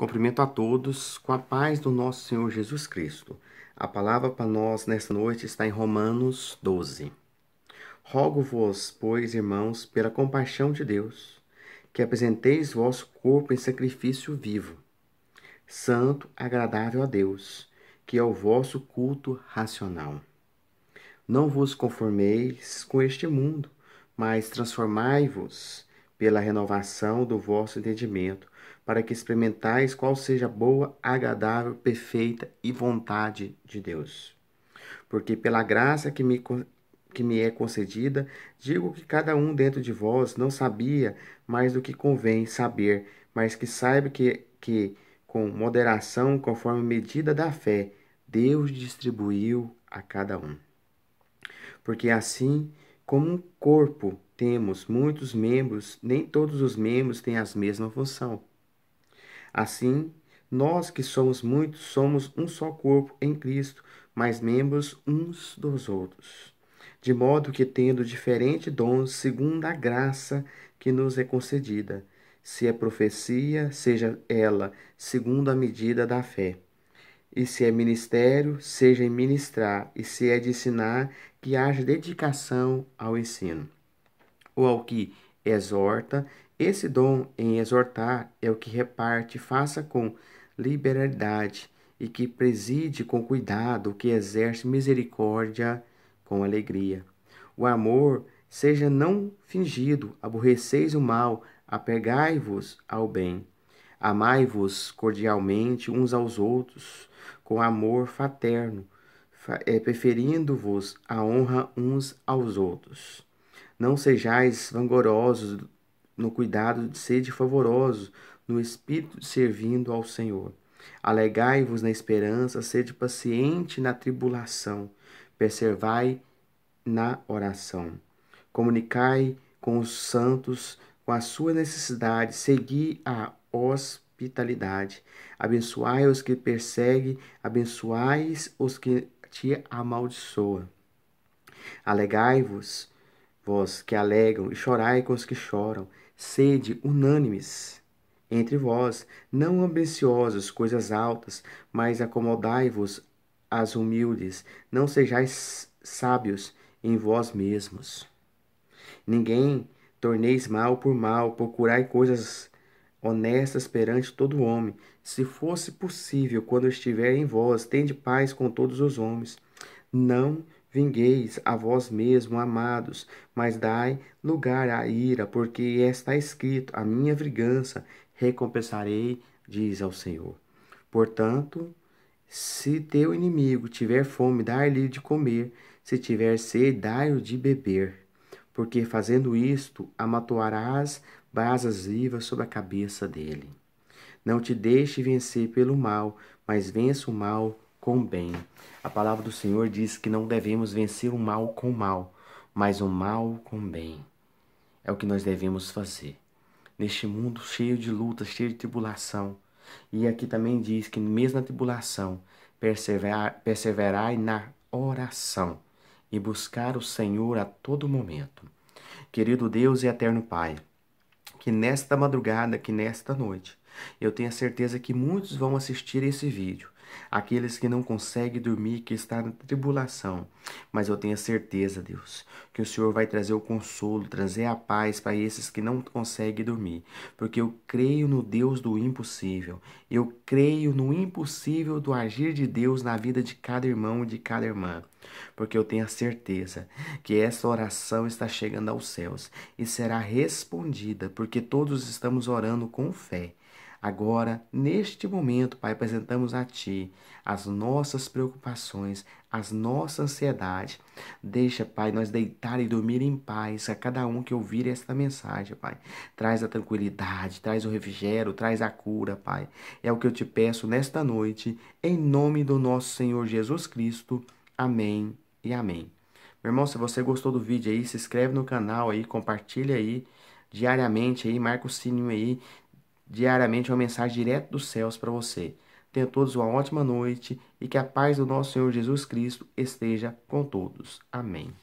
Cumprimento a todos com a paz do nosso Senhor Jesus Cristo. A palavra para nós nesta noite está em Romanos 12. Rogo-vos, pois, irmãos, pela compaixão de Deus, que apresenteis vosso corpo em sacrifício vivo, santo, agradável a Deus, que é o vosso culto racional. Não vos conformeis com este mundo, mas transformai-vos pela renovação do vosso entendimento, para que experimentais qual seja boa, agradável, perfeita e vontade de Deus. Porque pela graça que me, que me é concedida, digo que cada um dentro de vós não sabia mais do que convém saber, mas que saiba que, que com moderação, conforme medida da fé, Deus distribuiu a cada um. Porque assim como um corpo temos muitos membros, nem todos os membros têm a mesma função. Assim, nós que somos muitos somos um só corpo em Cristo, mas membros uns dos outros. De modo que, tendo diferentes dons, segundo a graça que nos é concedida, se é profecia, seja ela segundo a medida da fé. E se é ministério, seja em ministrar, e se é de ensinar, que haja dedicação ao ensino. Ou ao que exorta, esse dom em exortar é o que reparte, faça com liberalidade e que preside com cuidado, que exerce misericórdia com alegria. O amor seja não fingido, aborreceis o mal, apegai-vos ao bem. Amai-vos cordialmente uns aos outros, com amor fraterno, é, preferindo-vos a honra uns aos outros. Não sejais vangorosos no cuidado de sede favorosos no espírito servindo ao Senhor. Alegai-vos na esperança, sede paciente na tribulação, perseverai na oração. Comunicai com os santos com a sua necessidade, segui a hospitalidade. Abençoai os que perseguem, abençoai os que te amaldiçoa. Alegai-vos, vós que alegam, e chorai com os que choram. Sede unânimes entre vós, não ambiciosos coisas altas, mas acomodai-vos às humildes. Não sejais sábios em vós mesmos. Ninguém torneis mal por mal, procurai coisas honestas perante todo homem, se fosse possível, quando estiver em vós, tende paz com todos os homens. Não vingueis a vós mesmo, amados, mas dai lugar à ira, porque está escrito: a minha vingança recompensarei, diz ao Senhor. Portanto, se teu inimigo tiver fome, dai-lhe de comer, se tiver sede, dai-o de beber, porque fazendo isto, amatoarás brasas vivas sobre a cabeça dele. Não te deixe vencer pelo mal, mas vença o mal com o bem. A palavra do Senhor diz que não devemos vencer o mal com o mal, mas o mal com o bem. É o que nós devemos fazer. Neste mundo cheio de lutas, cheio de tribulação. E aqui também diz que, mesmo na tribulação, perseverar, perseverai na oração e buscar o Senhor a todo momento. Querido Deus e eterno Pai, que nesta madrugada, que nesta noite, eu tenho a certeza que muitos vão assistir esse vídeo aqueles que não conseguem dormir, que estão na tribulação. Mas eu tenho certeza, Deus, que o Senhor vai trazer o consolo, trazer a paz para esses que não conseguem dormir, porque eu creio no Deus do impossível. Eu creio no impossível do agir de Deus na vida de cada irmão e de cada irmã. Porque eu tenho a certeza que essa oração está chegando aos céus e será respondida, porque todos estamos orando com fé. Agora, neste momento, Pai, apresentamos a Ti as nossas preocupações, as nossas ansiedades. Deixa, Pai, nós deitar e dormir em paz a cada um que ouvir esta mensagem, Pai. Traz a tranquilidade, traz o refrigério, traz a cura, Pai. É o que eu te peço nesta noite, em nome do nosso Senhor Jesus Cristo. Amém e amém. Meu irmão, se você gostou do vídeo aí, se inscreve no canal aí, compartilha aí diariamente aí, marca o sininho aí, diariamente uma mensagem direto dos céus para você. Tenham todos uma ótima noite e que a paz do nosso Senhor Jesus Cristo esteja com todos. Amém.